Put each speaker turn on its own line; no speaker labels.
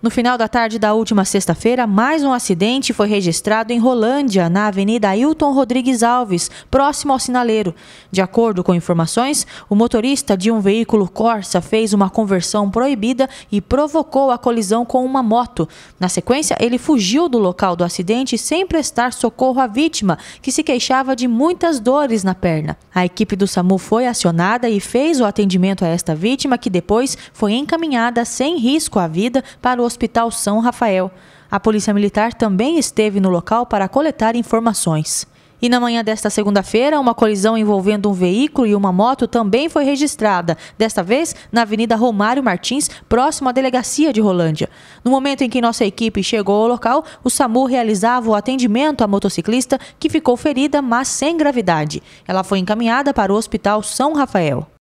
No final da tarde da última sexta-feira, mais um acidente foi registrado em Rolândia, na Avenida Ailton Rodrigues Alves, próximo ao sinaleiro. De acordo com informações, o motorista de um veículo Corsa fez uma conversão proibida e provocou a colisão com uma moto. Na sequência, ele fugiu do local do acidente sem prestar socorro à vítima, que se queixava de muitas dores na perna. A equipe do SAMU foi acionada e fez o atendimento a esta vítima, que depois foi encaminhada sem risco à vida para o Hospital São Rafael. A Polícia Militar também esteve no local para coletar informações. E na manhã desta segunda-feira, uma colisão envolvendo um veículo e uma moto também foi registrada, desta vez na Avenida Romário Martins, próximo à delegacia de Rolândia. No momento em que nossa equipe chegou ao local, o SAMU realizava o atendimento à motociclista que ficou ferida, mas sem gravidade. Ela foi encaminhada para o Hospital São Rafael.